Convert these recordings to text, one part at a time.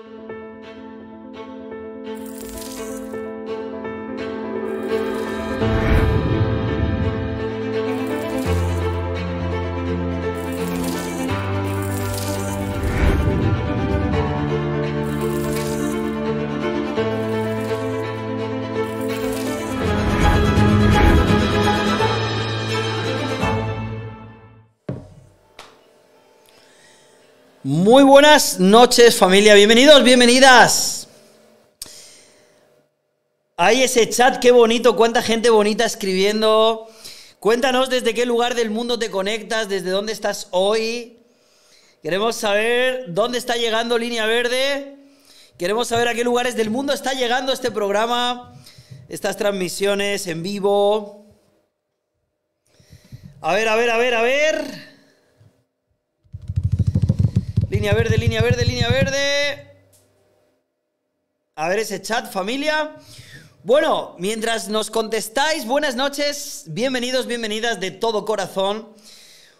Thank you. Muy buenas noches familia, bienvenidos, bienvenidas. Hay ese chat, qué bonito, cuánta gente bonita escribiendo. Cuéntanos desde qué lugar del mundo te conectas, desde dónde estás hoy. Queremos saber dónde está llegando Línea Verde. Queremos saber a qué lugares del mundo está llegando este programa, estas transmisiones en vivo. A ver, a ver, a ver, a ver. Línea verde, línea verde, línea verde. A ver ese chat, familia. Bueno, mientras nos contestáis, buenas noches, bienvenidos, bienvenidas de todo corazón.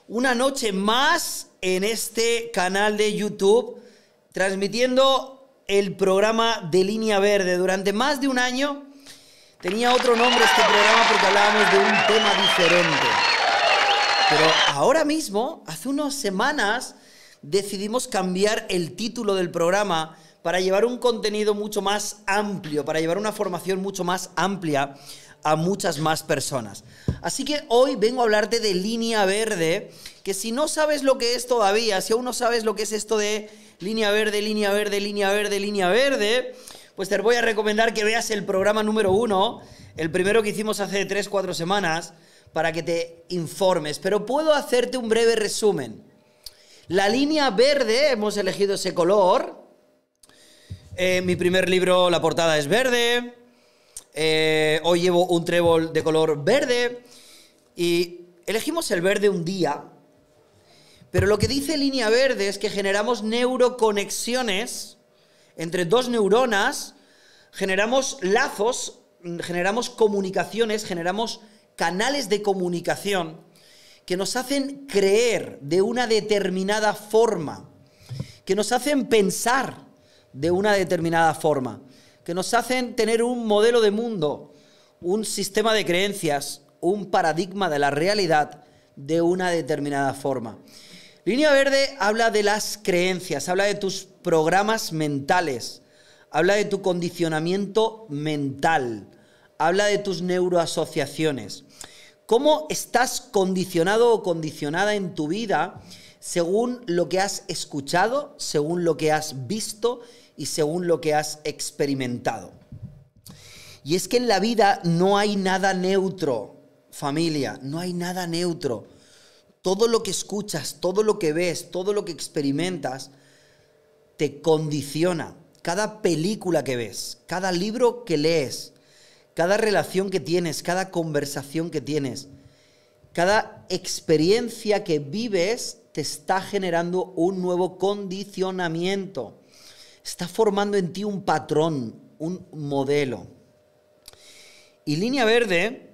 Una noche más en este canal de YouTube, transmitiendo el programa de Línea Verde. Durante más de un año tenía otro nombre este programa porque hablábamos de un tema diferente. Pero ahora mismo, hace unas semanas, decidimos cambiar el título del programa para llevar un contenido mucho más amplio, para llevar una formación mucho más amplia a muchas más personas. Así que hoy vengo a hablarte de línea verde, que si no sabes lo que es todavía, si aún no sabes lo que es esto de línea verde, línea verde, línea verde, línea verde, pues te voy a recomendar que veas el programa número uno, el primero que hicimos hace 3, 4 semanas, para que te informes. Pero puedo hacerte un breve resumen. La línea verde, hemos elegido ese color. en eh, mi primer libro, la portada es verde. Eh, hoy llevo un trébol de color verde. Y elegimos el verde un día. Pero lo que dice línea verde es que generamos neuroconexiones entre dos neuronas, generamos lazos, mm, generamos comunicaciones, generamos canales de comunicación que nos hacen creer de una determinada forma, que nos hacen pensar de una determinada forma, que nos hacen tener un modelo de mundo, un sistema de creencias, un paradigma de la realidad de una determinada forma. Línea Verde habla de las creencias, habla de tus programas mentales, habla de tu condicionamiento mental, habla de tus neuroasociaciones cómo estás condicionado o condicionada en tu vida según lo que has escuchado, según lo que has visto y según lo que has experimentado. Y es que en la vida no hay nada neutro, familia, no hay nada neutro. Todo lo que escuchas, todo lo que ves, todo lo que experimentas, te condiciona. Cada película que ves, cada libro que lees, cada relación que tienes, cada conversación que tienes, cada experiencia que vives te está generando un nuevo condicionamiento. Está formando en ti un patrón, un modelo. Y línea verde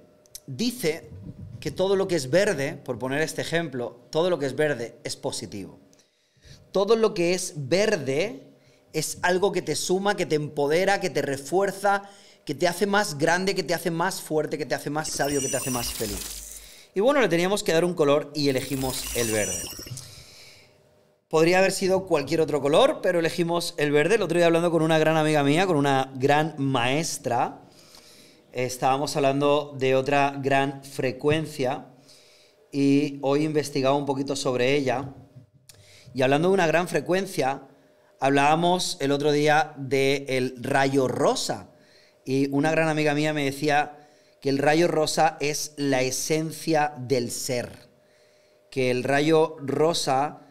dice que todo lo que es verde, por poner este ejemplo, todo lo que es verde es positivo. Todo lo que es verde es algo que te suma, que te empodera, que te refuerza, que te hace más grande, que te hace más fuerte, que te hace más sabio, que te hace más feliz. Y bueno, le teníamos que dar un color y elegimos el verde. Podría haber sido cualquier otro color, pero elegimos el verde. El otro día hablando con una gran amiga mía, con una gran maestra, estábamos hablando de otra gran frecuencia y hoy investigaba un poquito sobre ella. Y hablando de una gran frecuencia, hablábamos el otro día del rayo rosa. Y una gran amiga mía me decía que el rayo rosa es la esencia del ser, que el rayo rosa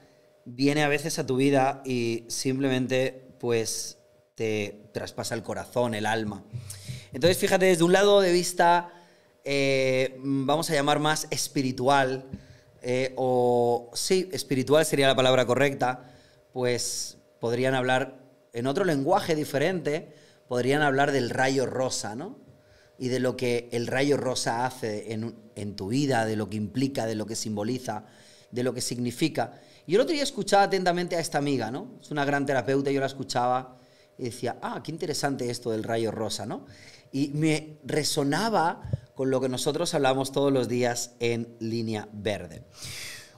viene a veces a tu vida y simplemente pues te traspasa el corazón, el alma. Entonces fíjate, desde un lado de vista, eh, vamos a llamar más espiritual, eh, o sí, espiritual sería la palabra correcta, pues podrían hablar en otro lenguaje diferente, podrían hablar del rayo rosa, ¿no? Y de lo que el rayo rosa hace en, tu vida, de lo que implica, de lo que simboliza, de lo que significa. Yo el otro día escuchaba atentamente a esta amiga, ¿no? Es una gran terapeuta, yo la escuchaba y decía, ah, qué interesante esto del rayo rosa, ¿no? Y me resonaba con lo que nosotros hablamos todos los días en línea verde.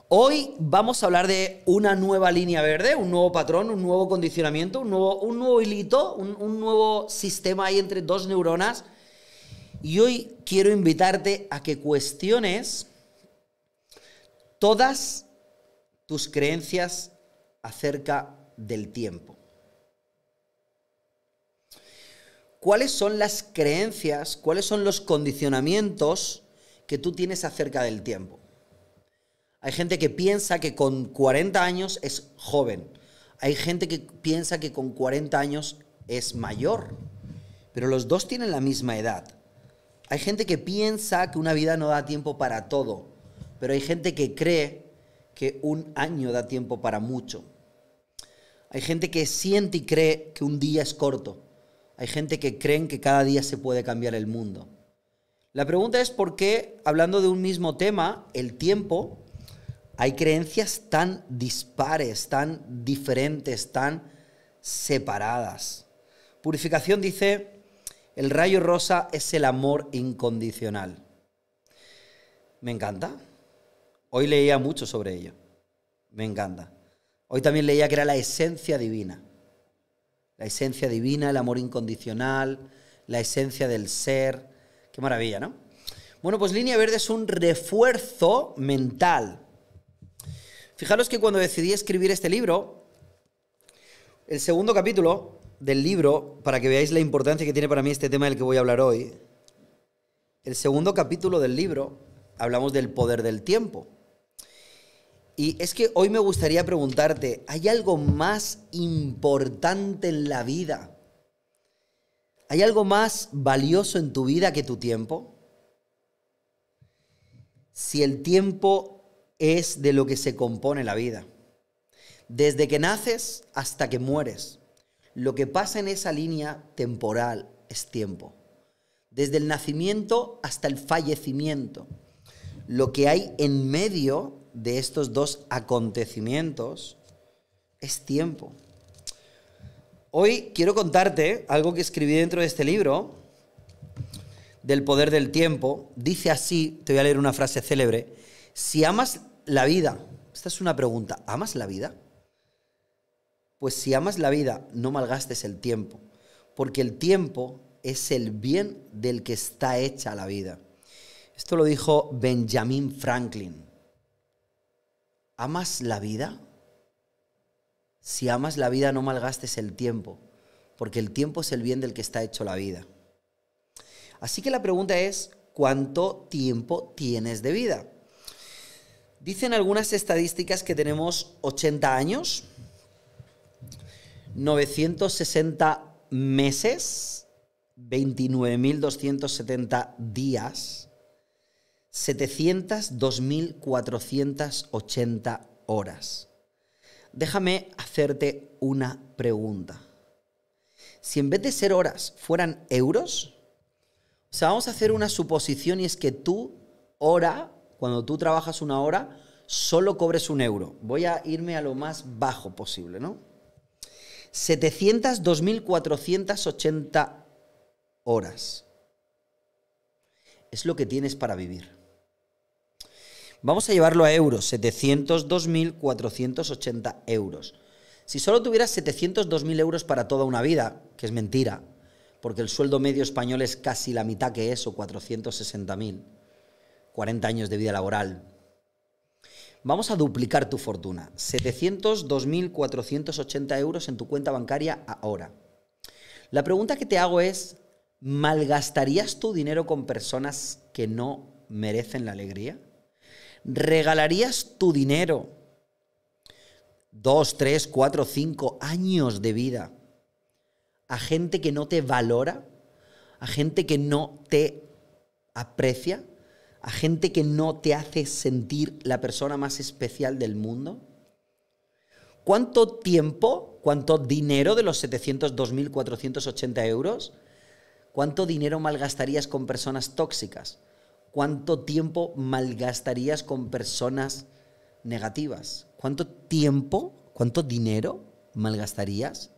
Hoy vamos a hablar de una nueva línea verde, un nuevo patrón, un nuevo condicionamiento, un nuevo, un hilito, un, un nuevo sistema ahí entre dos neuronas. Y hoy quiero invitarte a que cuestiones todas tus creencias acerca del tiempo. ¿Cuáles son las creencias, cuáles son los condicionamientos que tú tienes acerca del tiempo? Hay gente que piensa que con 40 años es joven. Hay gente que piensa que con 40 años es mayor. Pero los dos tienen la misma edad. Hay gente que piensa que una vida no da tiempo para todo. Pero hay gente que cree que un año da tiempo para mucho. Hay gente que siente y cree que un día es corto. Hay gente que cree que cada día se puede cambiar el mundo. La pregunta es por qué, hablando de un mismo tema, el tiempo, hay creencias tan dispares, tan diferentes, tan separadas. Purificación dice, el rayo rosa es el amor incondicional. Me encanta. Hoy leía mucho sobre ello. Me encanta. Hoy también leía que era la esencia divina. La esencia divina, el amor incondicional, la esencia del ser. Qué maravilla, ¿no? Bueno, pues línea verde es un refuerzo mental Fijaros que cuando decidí escribir este libro, el segundo capítulo del libro, para que veáis la importancia que tiene para mí este tema del que voy a hablar hoy, el segundo capítulo del libro hablamos del poder del tiempo. Y es que hoy me gustaría preguntarte, ¿hay algo más importante en la vida? ¿Hay algo más valioso en tu vida que tu tiempo? Si el tiempo es de lo que se compone la vida. Desde que naces hasta que mueres. Lo que pasa en esa línea temporal es tiempo. Desde el nacimiento hasta el fallecimiento. Lo que hay en medio de estos dos acontecimientos es tiempo. Hoy quiero contarte algo que escribí dentro de este libro, del poder del tiempo. Dice así, te voy a leer una frase célebre, si amas la vida. Esta es una pregunta. ¿Amas la vida? Pues si amas la vida, no malgastes el tiempo, porque el tiempo es el bien del que está hecha la vida. Esto lo dijo Benjamin Franklin. ¿Amas la vida? Si amas la vida, no malgastes el tiempo, porque el tiempo es el bien del que está hecha la vida. Así que la pregunta es, ¿cuánto tiempo tienes de vida? Dicen algunas estadísticas que tenemos 80 años, 960 meses, 29.270 días, 702.480 horas. Déjame hacerte una pregunta. Si en vez de ser horas fueran euros, o sea, vamos a hacer una suposición y es que tú, hora, cuando tú trabajas una hora, solo cobres un euro. Voy a irme a lo más bajo posible, ¿no? 702.480 horas. Es lo que tienes para vivir. Vamos a llevarlo a euros, 702.480 euros. Si solo tuvieras 702.000 euros para toda una vida, que es mentira, porque el sueldo medio español es casi la mitad que eso, 460.000 40 años de vida laboral. Vamos a duplicar tu fortuna. 702.480 euros en tu cuenta bancaria ahora. La pregunta que te hago es, ¿malgastarías tu dinero con personas que no merecen la alegría? ¿Regalarías tu dinero dos, tres, cuatro, cinco años de vida a gente que no te valora, a gente que no te aprecia? a gente que no te hace sentir la persona más especial del mundo? ¿Cuánto tiempo, cuánto dinero de los 702.480 euros, cuánto dinero malgastarías con personas tóxicas? ¿Cuánto tiempo malgastarías con personas negativas? ¿Cuánto tiempo, cuánto dinero malgastarías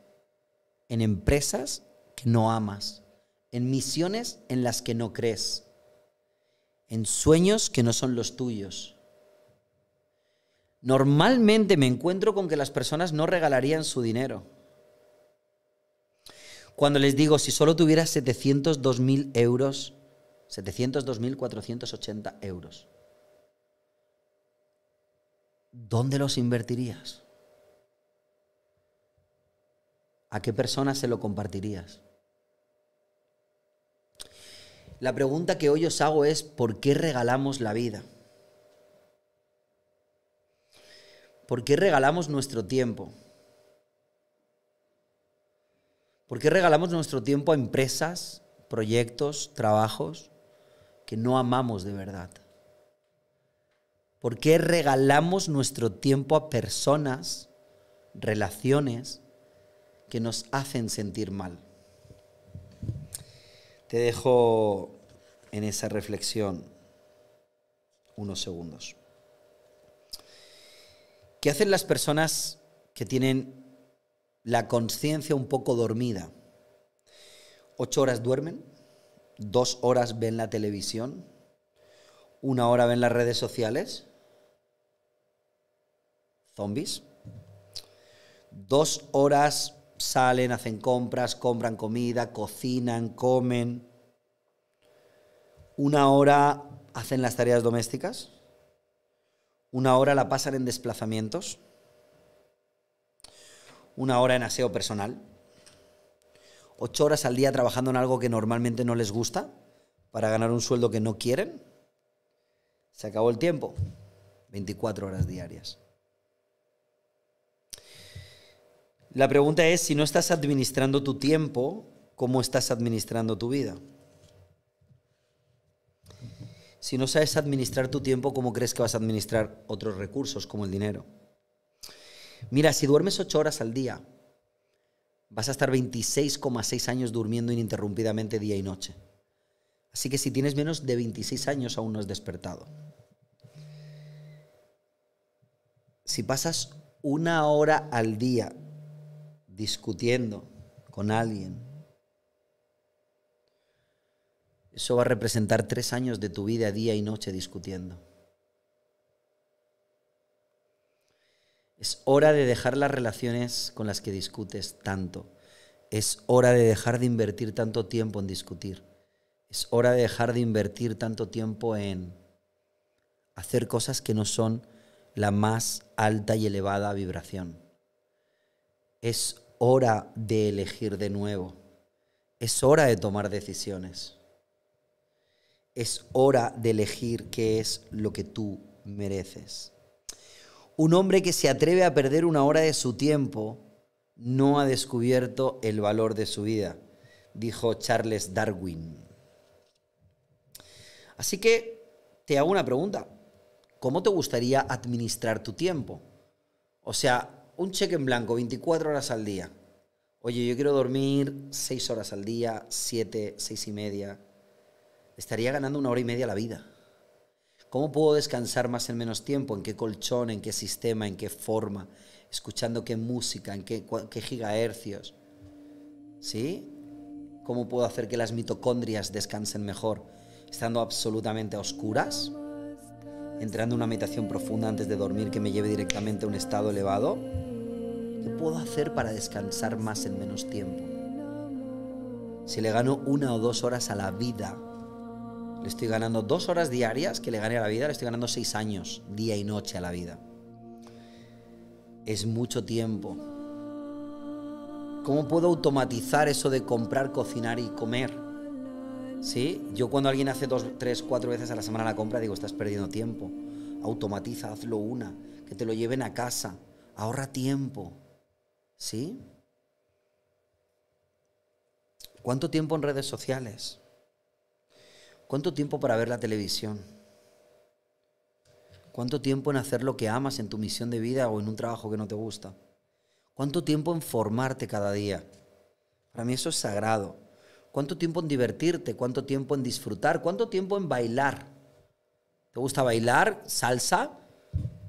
en empresas que no amas, en misiones en las que no crees? en sueños que no son los tuyos. Normalmente me encuentro con que las personas no regalarían su dinero. Cuando les digo, si solo tuvieras 702.000 euros, 702.480 euros, ¿dónde los invertirías? ¿A qué persona se lo compartirías? La pregunta que hoy os hago es, ¿por qué regalamos la vida? ¿Por qué regalamos nuestro tiempo? ¿Por qué regalamos nuestro tiempo a empresas, proyectos, trabajos que no amamos de verdad? ¿Por qué regalamos nuestro tiempo a personas, relaciones que nos hacen sentir mal? Te dejo en esa reflexión unos segundos. ¿Qué hacen las personas que tienen la conciencia un poco dormida? ¿Ocho horas duermen? ¿Dos horas ven la televisión? ¿Una hora ven las redes sociales? ¿Zombies? ¿Dos horas salen, hacen compras, compran comida, cocinan, comen. Una hora hacen las tareas domésticas. Una hora la pasan en desplazamientos. Una hora en aseo personal. Ocho horas al día trabajando en algo que normalmente no les gusta para ganar un sueldo que no quieren. Se acabó el tiempo. 24 horas diarias. La pregunta es, si no estás administrando tu tiempo, ¿cómo estás administrando tu vida? Si no sabes administrar tu tiempo, ¿cómo crees que vas a administrar otros recursos como el dinero? Mira, si duermes 8 horas al día, vas a estar 26,6 años durmiendo ininterrumpidamente día y noche. Así que si tienes menos de 26 años, aún no has despertado. Si pasas una hora al día discutiendo con alguien. Eso va a representar tres años de tu vida día y noche discutiendo. Es hora de dejar las relaciones con las que discutes tanto. Es hora de dejar de invertir tanto tiempo en discutir. Es hora de dejar de invertir tanto tiempo en hacer cosas que no son la más alta y elevada vibración. Es hora de elegir de nuevo. Es hora de tomar decisiones. Es hora de elegir qué es lo que tú mereces. Un hombre que se atreve a perder una hora de su tiempo no ha descubierto el valor de su vida, dijo Charles Darwin. Así que te hago una pregunta. ¿Cómo te gustaría administrar tu tiempo? O sea, un cheque en blanco, 24 horas al día. Oye, yo quiero dormir 6 horas al día, 7, 6 y media. Estaría ganando una hora y media la vida. ¿Cómo puedo descansar más en menos tiempo? ¿En qué colchón? ¿En qué sistema? ¿En qué forma? ¿Escuchando qué música? ¿En qué, qué gigahercios? ¿Sí? ¿Cómo puedo hacer que las mitocondrias descansen mejor? ¿Estando absolutamente a oscuras? ¿Entrando en una meditación profunda antes de dormir que me lleve directamente a un estado elevado? puedo hacer para descansar más en menos tiempo? Si le gano una o dos horas a la vida, le estoy ganando dos horas diarias que le gane a la vida, le estoy ganando seis años, día y noche a la vida. Es mucho tiempo. ¿Cómo puedo automatizar eso de comprar, cocinar y comer? ¿Sí? Yo cuando alguien hace dos, tres, cuatro veces a la semana la compra, digo, estás perdiendo tiempo. Automatiza, hazlo una, que te lo lleven a casa, ahorra tiempo. ¿Sí? ¿Cuánto tiempo en redes sociales? ¿Cuánto tiempo para ver la televisión? ¿Cuánto tiempo en hacer lo que amas en tu misión de vida o en un trabajo que no te gusta? ¿Cuánto tiempo en formarte cada día? Para mí eso es sagrado. ¿Cuánto tiempo en divertirte? ¿Cuánto tiempo en disfrutar? ¿Cuánto tiempo en bailar? ¿Te gusta bailar? ¿Salsa?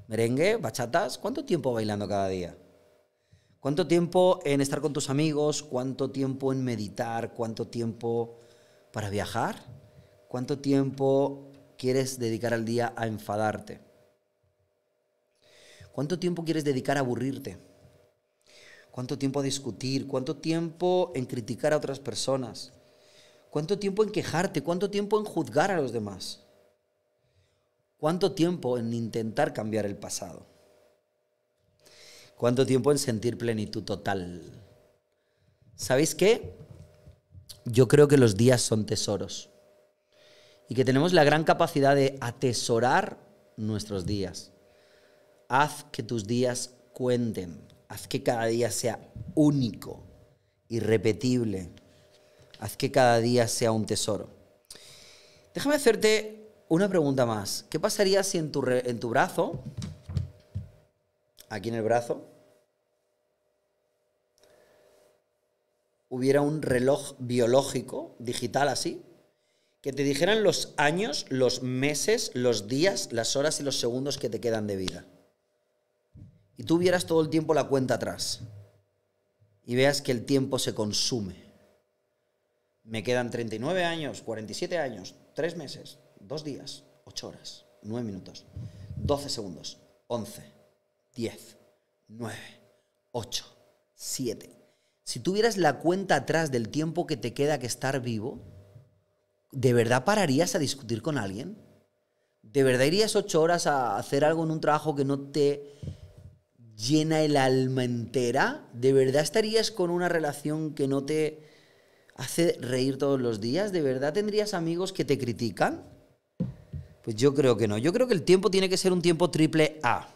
¿Merengue? ¿Bachatas? ¿Cuánto tiempo bailando cada día? ¿Cuánto tiempo en estar con tus amigos? ¿Cuánto tiempo en meditar? ¿Cuánto tiempo para viajar? ¿Cuánto tiempo quieres dedicar al día a enfadarte? ¿Cuánto tiempo quieres dedicar a aburrirte? ¿Cuánto tiempo a discutir? ¿Cuánto tiempo en criticar a otras personas? ¿Cuánto tiempo en quejarte? ¿Cuánto tiempo en juzgar a los demás? ¿Cuánto tiempo en intentar cambiar el pasado? ¿Cuánto tiempo en sentir plenitud total? ¿Sabéis qué? Yo creo que los días son tesoros y que tenemos la gran capacidad de atesorar nuestros días. Haz que tus días cuenten, haz que cada día sea único, irrepetible, haz que cada día sea un tesoro. Déjame hacerte una pregunta más. ¿Qué pasaría si en tu, en tu brazo, aquí en el brazo, hubiera un reloj biológico, digital así, que te dijeran los años, los meses, los días, las horas y los segundos que te quedan de vida. Y tú vieras todo el tiempo la cuenta atrás y veas que el tiempo se consume. Me quedan 39 años, 47 años, 3 meses, 2 días, 8 horas, 9 minutos, 12 segundos, 11, 10, 9, 8, 7, si tuvieras la cuenta atrás del tiempo que te queda que estar vivo, ¿de verdad pararías a discutir con alguien? ¿De verdad irías ocho horas a hacer algo en un trabajo que no te llena el alma entera? ¿De verdad estarías con una relación que no te hace reír todos los días? ¿De verdad tendrías amigos que te critican? Pues yo creo que no. Yo creo que el tiempo tiene que ser un tiempo triple A.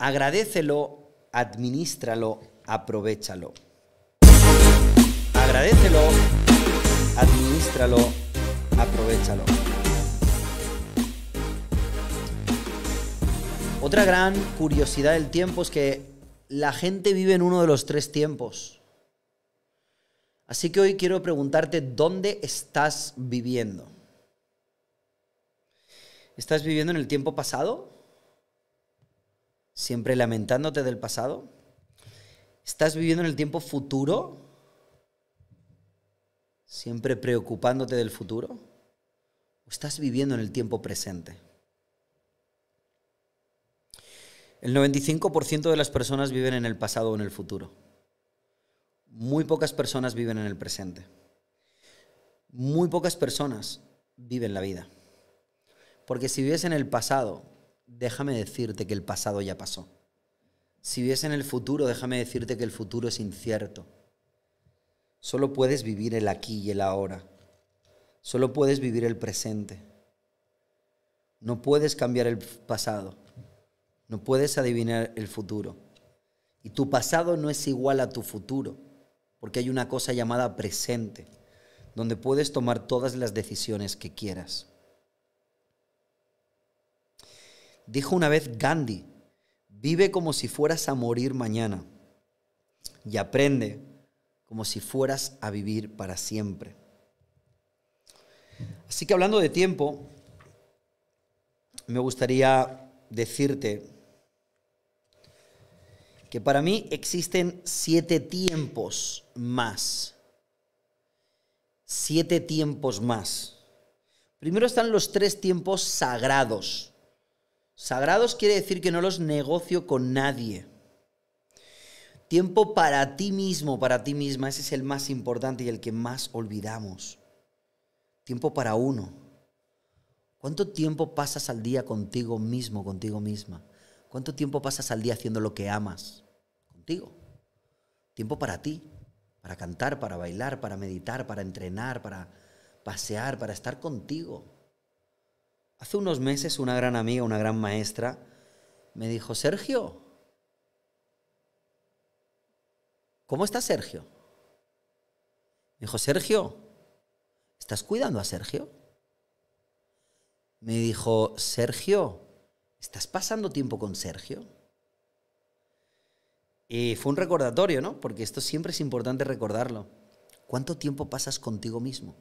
Agradecelo, administralo, aprovechalo agradecelo, administralo, aprovechalo. Otra gran curiosidad del tiempo es que la gente vive en uno de los tres tiempos. Así que hoy quiero preguntarte dónde estás viviendo. ¿Estás viviendo en el tiempo pasado? ¿Siempre lamentándote del pasado? ¿Estás viviendo en el tiempo futuro? siempre preocupándote del futuro? ¿O estás viviendo en el tiempo presente? El 95% de las personas viven en el pasado o en el futuro. Muy pocas personas viven en el presente. Muy pocas personas viven la vida. Porque si vives en el pasado, déjame decirte que el pasado ya pasó. Si vives en el futuro, déjame decirte que el futuro es incierto. Solo puedes vivir el aquí y el ahora. Solo puedes vivir el presente. No puedes cambiar el pasado. No puedes adivinar el futuro. Y tu pasado no es igual a tu futuro, porque hay una cosa llamada presente, donde puedes tomar todas las decisiones que quieras. Dijo una vez Gandhi, vive como si fueras a morir mañana y aprende como si fueras a vivir para siempre. Así que hablando de tiempo, me gustaría decirte que para mí existen siete tiempos más. Siete tiempos más. Primero están los tres tiempos sagrados. Sagrados quiere decir que no los negocio con nadie. Tiempo para ti mismo, para ti misma, ese es el más importante y el que más olvidamos. Tiempo para uno. ¿Cuánto tiempo pasas al día contigo mismo, contigo misma? ¿Cuánto tiempo pasas al día haciendo lo que amas? Contigo. Tiempo para ti, para cantar, para bailar, para meditar, para entrenar, para pasear, para estar contigo. Hace unos meses una gran amiga, una gran maestra, me dijo, Sergio, ¿cómo está Sergio? Me dijo, Sergio, ¿estás cuidando a Sergio? Me dijo, Sergio, ¿estás pasando tiempo con Sergio? Y fue un recordatorio, ¿no? Porque esto siempre es importante recordarlo. ¿Cuánto tiempo pasas contigo mismo?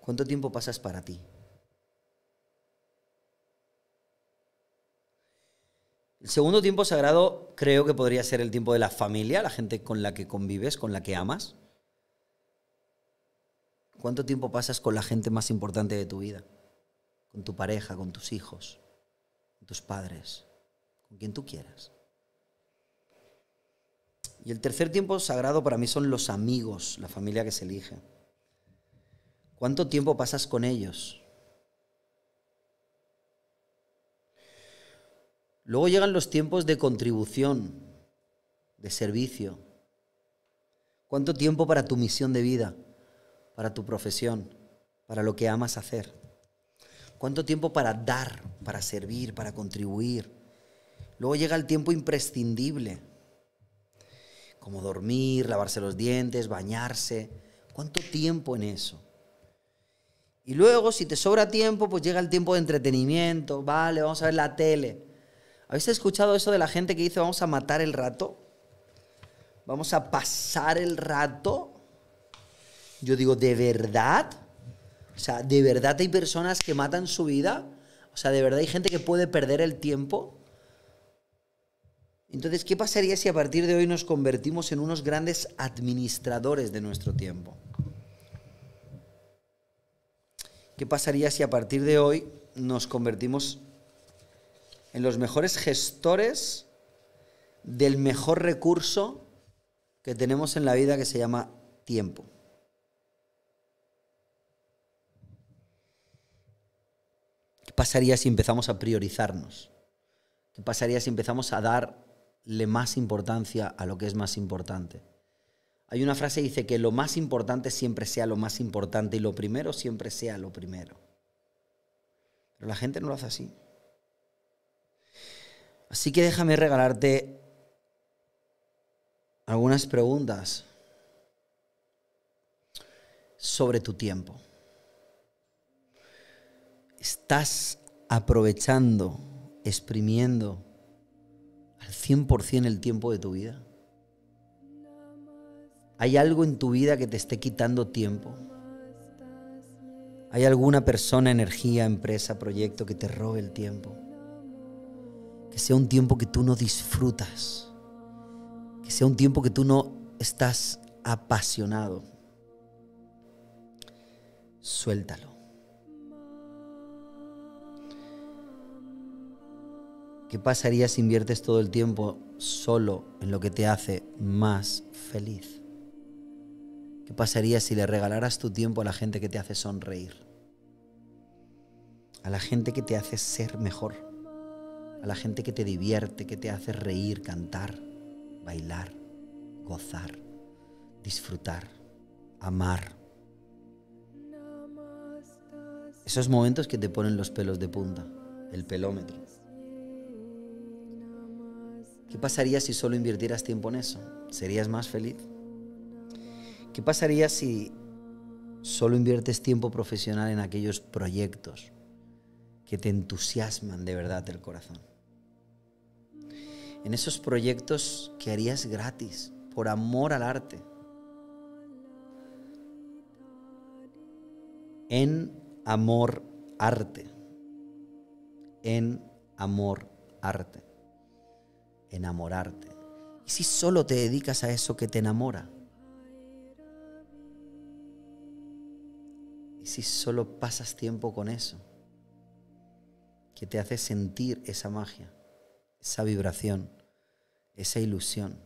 ¿Cuánto tiempo pasas para ti? El segundo tiempo sagrado creo que podría ser el tiempo de la familia, la gente con la que convives, con la que amas. ¿Cuánto tiempo pasas con la gente más importante de tu vida? Con tu pareja, con tus hijos, con tus padres, con quien tú quieras. Y el tercer tiempo sagrado para mí son los amigos, la familia que se elige. ¿Cuánto tiempo pasas con ellos? Luego llegan los tiempos de contribución, de servicio. ¿Cuánto tiempo para tu misión de vida, para tu profesión, para lo que amas hacer? ¿Cuánto tiempo para dar, para servir, para contribuir? Luego llega el tiempo imprescindible, como dormir, lavarse los dientes, bañarse. ¿Cuánto tiempo en eso? Y luego, si te sobra tiempo, pues llega el tiempo de entretenimiento, vale, vamos a ver la tele. ¿Habéis escuchado eso de la gente que dice vamos a matar el rato? ¿Vamos a pasar el rato? Yo digo, ¿de verdad? O sea, ¿de verdad hay personas que matan su vida? O sea, ¿de verdad hay gente que puede perder el tiempo? Entonces, ¿qué pasaría si a partir de hoy nos convertimos en unos grandes administradores de nuestro tiempo? ¿Qué pasaría si a partir de hoy nos convertimos en los mejores gestores del mejor recurso que tenemos en la vida que se llama tiempo. ¿Qué pasaría si empezamos a priorizarnos? ¿Qué pasaría si empezamos a darle más importancia a lo que es más importante? Hay una frase que dice que lo más importante siempre sea lo más importante y lo primero siempre sea lo primero. Pero la gente no lo hace así. Así que déjame regalarte algunas preguntas sobre tu tiempo. ¿Estás aprovechando, exprimiendo al 100% el tiempo de tu vida? ¿Hay algo en tu vida que te esté quitando tiempo? ¿Hay alguna persona, energía, empresa, proyecto que te robe el tiempo? que sea un tiempo que tú no disfrutas, que sea un tiempo que tú no estás apasionado. Suéltalo. ¿Qué pasaría si inviertes todo el tiempo solo en lo que te hace más feliz? ¿Qué pasaría si le regalaras tu tiempo a la gente que te hace sonreír? A la gente que te hace ser mejor a la gente que te divierte, que te hace reír, cantar, bailar, gozar, disfrutar, amar. Esos momentos que te ponen los pelos de punta, el pelómetro. ¿Qué pasaría si solo invirtieras tiempo en eso? ¿Serías más feliz? ¿Qué pasaría si solo inviertes tiempo profesional en aquellos proyectos, que te entusiasman de verdad el corazón. En esos proyectos que harías gratis, por amor al arte. En amor arte. En amor arte. Enamorarte. ¿Y si solo te dedicas a eso que te enamora? ¿Y si solo pasas tiempo con eso? que te hace sentir esa magia, esa vibración, esa ilusión,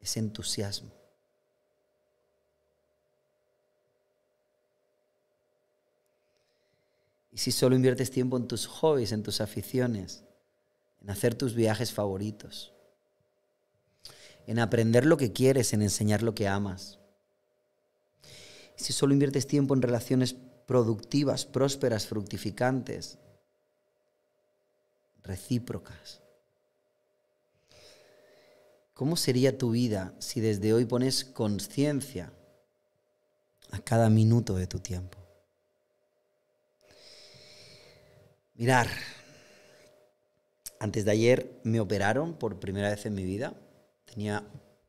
ese entusiasmo. Y si solo inviertes tiempo en tus hobbies, en tus aficiones, en hacer tus viajes favoritos, en aprender lo que quieres, en enseñar lo que amas. Y si solo inviertes tiempo en relaciones productivas, prósperas, fructificantes, recíprocas. ¿Cómo sería tu vida si desde hoy pones conciencia a cada minuto de tu tiempo? Mirar, antes de ayer me operaron por primera vez en mi vida. Tenía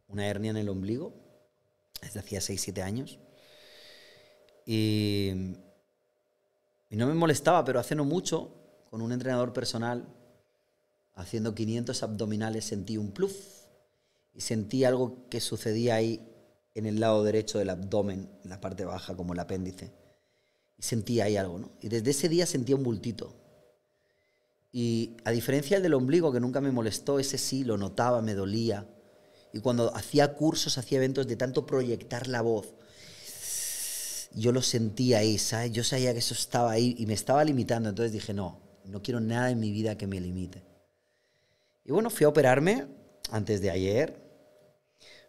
una hernia en el ombligo desde hacía 6-7 años. Y, y no me molestaba, pero hace no mucho, con un entrenador personal, Haciendo 500 abdominales sentí un pluf y sentí algo que sucedía ahí en el lado derecho del abdomen, la parte baja, como el apéndice. Y sentí ahí algo, ¿no? Y desde ese día sentí un bultito. Y a diferencia del ombligo, que nunca me molestó, ese sí lo notaba, me dolía. Y cuando hacía cursos, hacía eventos de tanto proyectar la voz, yo lo sentía ahí, ¿sabes? Yo sabía que eso estaba ahí y me estaba limitando. Entonces dije, no, no quiero nada en mi vida que me limite. Y bueno, fui a operarme antes de ayer.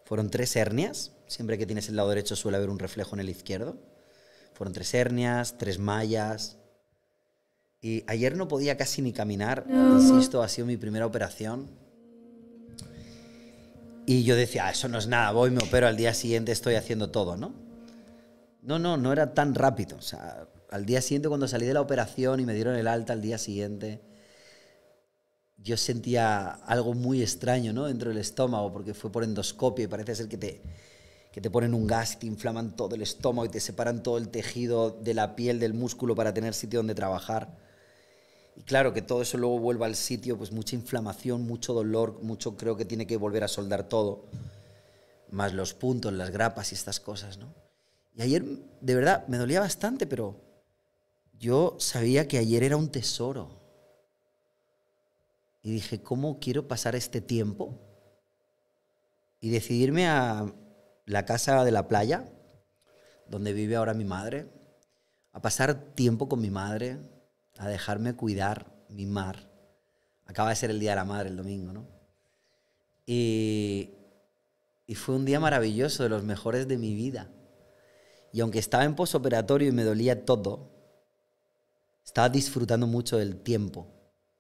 Fueron tres hernias. Siempre que tienes el lado derecho suele haber un reflejo en el izquierdo. Fueron tres hernias, tres mallas. Y ayer no podía casi ni caminar. Insisto, ha sido mi primera operación. Y yo decía, ah, eso no es nada, voy, me opero, al día siguiente estoy haciendo todo, ¿no? No, no, no era tan rápido. O sea, al día siguiente cuando salí de la operación y me dieron el alta, al día siguiente yo sentía algo muy extraño ¿no? dentro del estómago, porque fue por endoscopia y parece ser que te, que te ponen un gas y te inflaman todo el estómago y te separan todo el tejido de la piel, del músculo, para tener sitio donde trabajar. Y claro, que todo eso luego vuelva al sitio, pues mucha inflamación, mucho dolor, mucho creo que tiene que volver a soldar todo, más los puntos, las grapas y estas cosas, ¿no? Y ayer, de verdad, me dolía bastante, pero yo sabía que ayer era un tesoro y dije, ¿cómo quiero pasar este tiempo? Y decidirme a la casa de la playa, donde vive ahora mi madre, a pasar tiempo con mi madre, a dejarme cuidar, mi mar. Acaba de ser el Día de la Madre el domingo, ¿no? Y, y fue un día maravilloso, de los mejores de mi vida. Y aunque estaba en posoperatorio y me dolía todo, estaba disfrutando mucho del tiempo,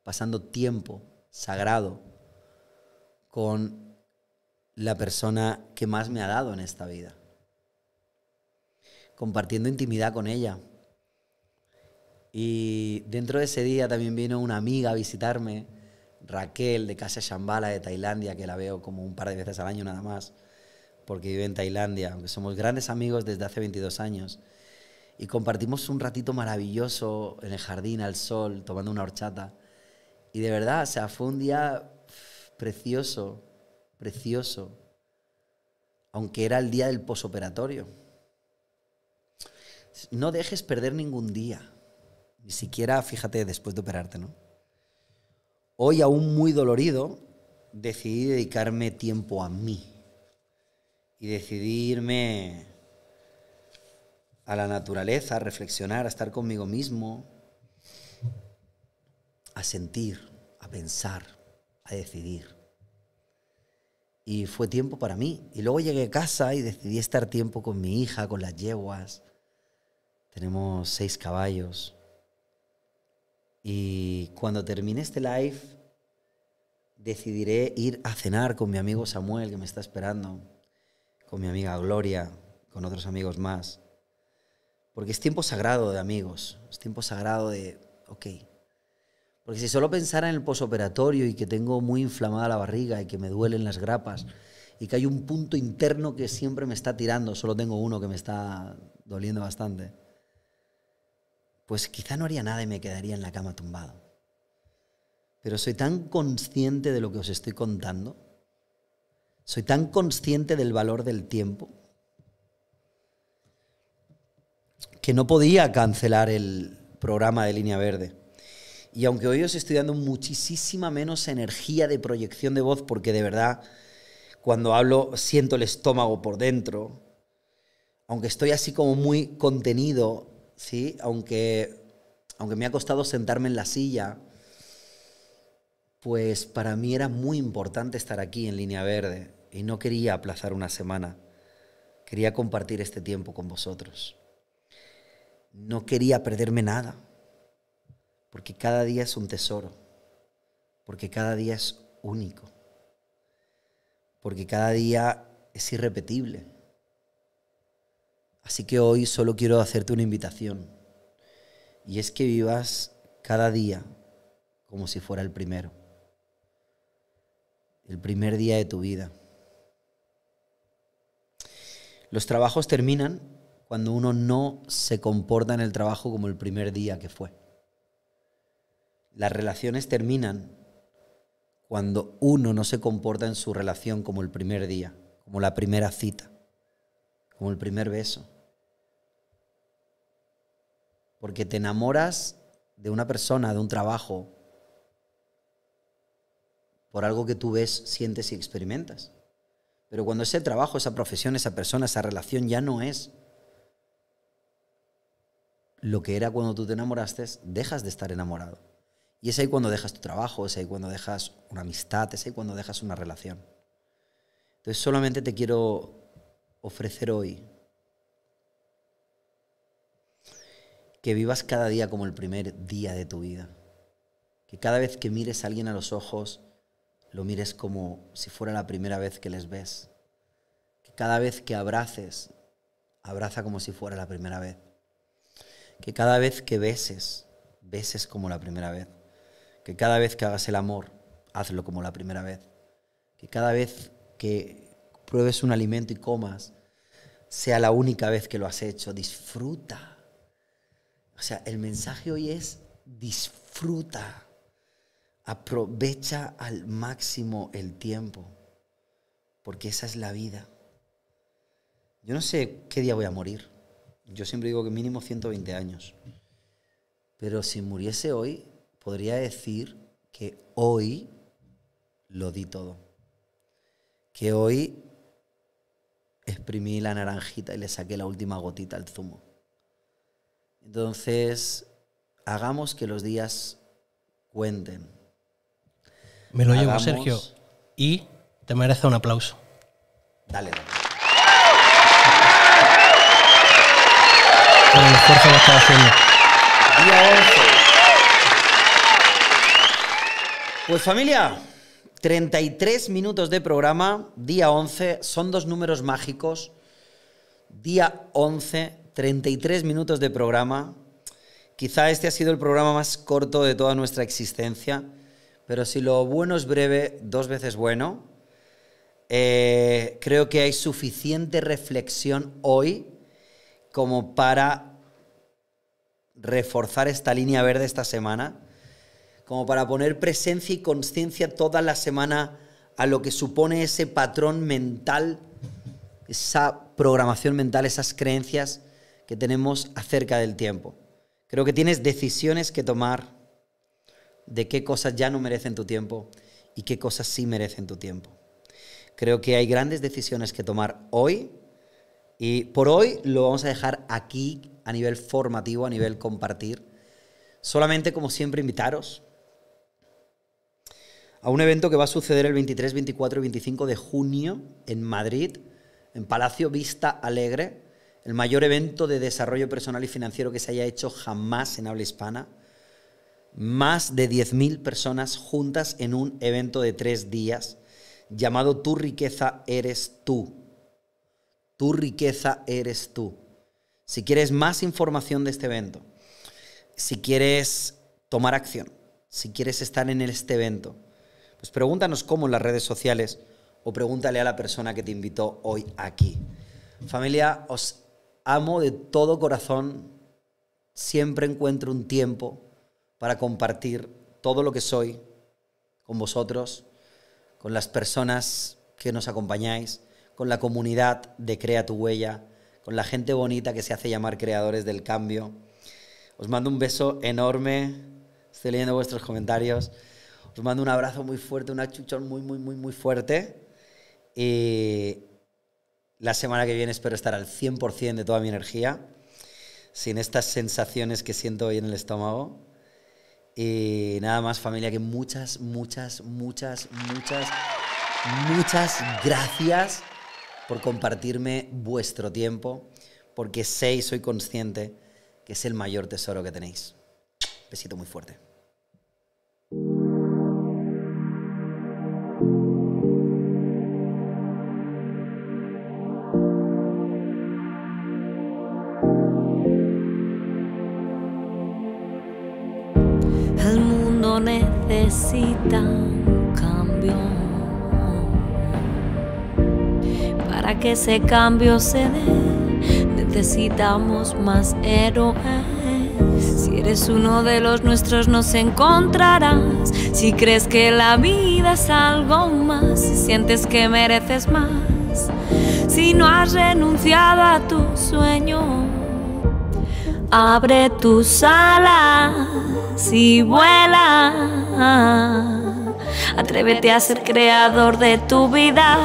pasando tiempo sagrado con la persona que más me ha dado en esta vida, compartiendo intimidad con ella. Y dentro de ese día también vino una amiga a visitarme, Raquel de Casa Shambhala de Tailandia, que la veo como un par de veces al año nada más, porque vive en Tailandia, aunque somos grandes amigos desde hace 22 años. Y compartimos un ratito maravilloso en el jardín, al sol, tomando una horchata. Y de verdad, o sea, fue un día precioso, precioso. Aunque era el día del posoperatorio. No dejes perder ningún día. Ni siquiera, fíjate, después de operarte, ¿no? Hoy, aún muy dolorido, decidí dedicarme tiempo a mí. Y decidirme a la naturaleza, a reflexionar, a estar conmigo mismo, a sentir, a pensar, a decidir. Y fue tiempo para mí. Y luego llegué a casa y decidí estar tiempo con mi hija, con las yeguas. Tenemos seis caballos. Y cuando termine este live, decidiré ir a cenar con mi amigo Samuel, que me está esperando, con mi amiga Gloria, con otros amigos más. Porque es tiempo sagrado de amigos, es tiempo sagrado de, ok, porque si solo pensara en el posoperatorio y que tengo muy inflamada la barriga y que me duelen las grapas y que hay un punto interno que siempre me está tirando, solo tengo uno que me está doliendo bastante, pues quizá no haría nada y me quedaría en la cama tumbado. Pero soy tan consciente de lo que os estoy contando, soy tan consciente del valor del tiempo, que no podía cancelar el programa de línea verde y aunque hoy os estoy dando muchísima menos energía de proyección de voz, porque de verdad, cuando hablo, siento el estómago por dentro, aunque estoy así como muy contenido, ¿sí? aunque, aunque me ha costado sentarme en la silla, pues para mí era muy importante estar aquí en línea verde y no quería aplazar una semana. Quería compartir este tiempo con vosotros. No quería perderme nada porque cada día es un tesoro, porque cada día es único, porque cada día es irrepetible. Así que hoy solo quiero hacerte una invitación, y es que vivas cada día como si fuera el primero, el primer día de tu vida. Los trabajos terminan cuando uno no se comporta en el trabajo como el primer día que fue las relaciones terminan cuando uno no se comporta en su relación como el primer día, como la primera cita, como el primer beso. Porque te enamoras de una persona, de un trabajo, por algo que tú ves, sientes y experimentas. Pero cuando ese trabajo, esa profesión, esa persona, esa relación ya no es lo que era cuando tú te enamoraste, dejas de estar enamorado. Y es ahí cuando dejas tu trabajo, es ahí cuando dejas una amistad, es ahí cuando dejas una relación. Entonces solamente te quiero ofrecer hoy que vivas cada día como el primer día de tu vida. Que cada vez que mires a alguien a los ojos, lo mires como si fuera la primera vez que les ves. Que cada vez que abraces, abraza como si fuera la primera vez. Que cada vez que beses, beses como la primera vez que cada vez que hagas el amor, hazlo como la primera vez. Que cada vez que pruebes un alimento y comas, sea la única vez que lo has hecho. Disfruta. O sea, el mensaje hoy es disfruta. Aprovecha al máximo el tiempo, porque esa es la vida. Yo no sé qué día voy a morir. Yo siempre digo que mínimo 120 años. Pero si muriese hoy, podría decir que hoy lo di todo. Que hoy exprimí la naranjita y le saqué la última gotita al zumo. Entonces, hagamos que los días cuenten. Me lo llevo, Sergio. Y te merece un aplauso. Dale, dale. el esfuerzo haciendo. Día pues familia, 33 minutos de programa, día 11, son dos números mágicos. Día 11, 33 minutos de programa. Quizá este ha sido el programa más corto de toda nuestra existencia, pero si lo bueno es breve, dos veces bueno, eh, creo que hay suficiente reflexión hoy como para reforzar esta línea verde esta semana como para poner presencia y conciencia toda la semana a lo que supone ese patrón mental, esa programación mental, esas creencias que tenemos acerca del tiempo. Creo que tienes decisiones que tomar de qué cosas ya no merecen tu tiempo y qué cosas sí merecen tu tiempo. Creo que hay grandes decisiones que tomar hoy y por hoy lo vamos a dejar aquí a nivel formativo, a nivel compartir. Solamente como siempre invitaros a un evento que va a suceder el 23, 24 y 25 de junio en Madrid, en Palacio Vista Alegre, el mayor evento de desarrollo personal y financiero que se haya hecho jamás en habla hispana. Más de 10.000 personas juntas en un evento de tres días llamado Tu riqueza eres tú. Tu riqueza eres tú. Si quieres más información de este evento, si quieres tomar acción, si quieres estar en este evento, pues pregúntanos cómo en las redes sociales o pregúntale a la persona que te invitó hoy aquí. Familia, os amo de todo corazón. Siempre encuentro un tiempo para compartir todo lo que soy con vosotros, con las personas que nos acompañáis, con la comunidad de Crea tu Huella, con la gente bonita que se hace llamar Creadores del Cambio. Os mando un beso enorme. Estoy leyendo vuestros comentarios. Os pues mando un abrazo muy fuerte, un achuchón muy, muy, muy, muy fuerte. Y la semana que viene espero estar al 100% de toda mi energía, sin estas sensaciones que siento hoy en el estómago. Y nada más, familia, que muchas, muchas, muchas, muchas, muchas gracias por compartirme vuestro tiempo, porque sé y soy consciente que es el mayor tesoro que tenéis. Besito muy fuerte. ese cambio se dé. Necesitamos más héroes. Si eres uno de los nuestros nos encontrarás. Si crees que la vida es algo más, si sientes que mereces más, si no has renunciado a tu sueño, abre tus alas y vuela. Atrévete a ser creador de tu vida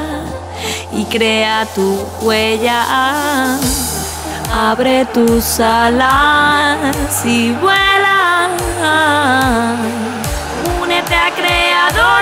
y crea tu huella. Abre tus alas y vuela. Únete a creador.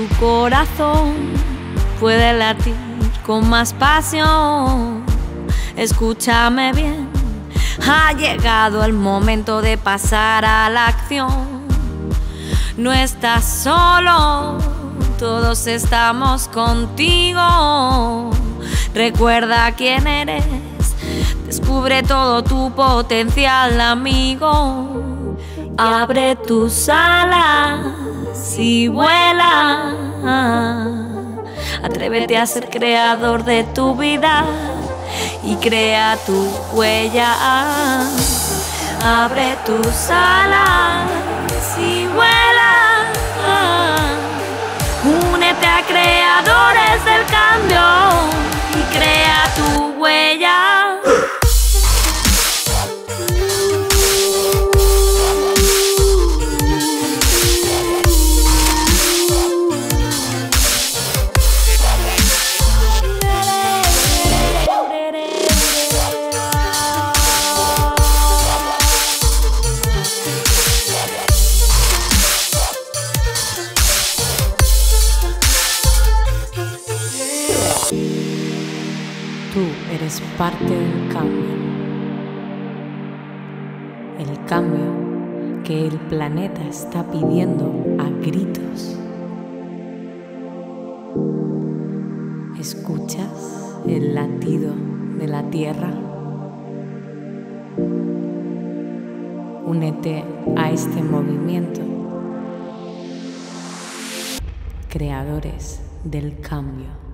Tu corazón puede latir con más pasión. Escúchame bien, ha llegado el momento de pasar a la acción. No estás solo, todos estamos contigo. Recuerda quién eres, descubre todo tu potencial, amigo. Abre tus alas si vuela. Atrévete a ser creador de tu vida y crea tu huella. Abre tus alas si vuela. Únete a creadores del cambio. que el planeta está pidiendo a gritos. ¿Escuchas el latido de la Tierra? Únete a este movimiento. Creadores del cambio.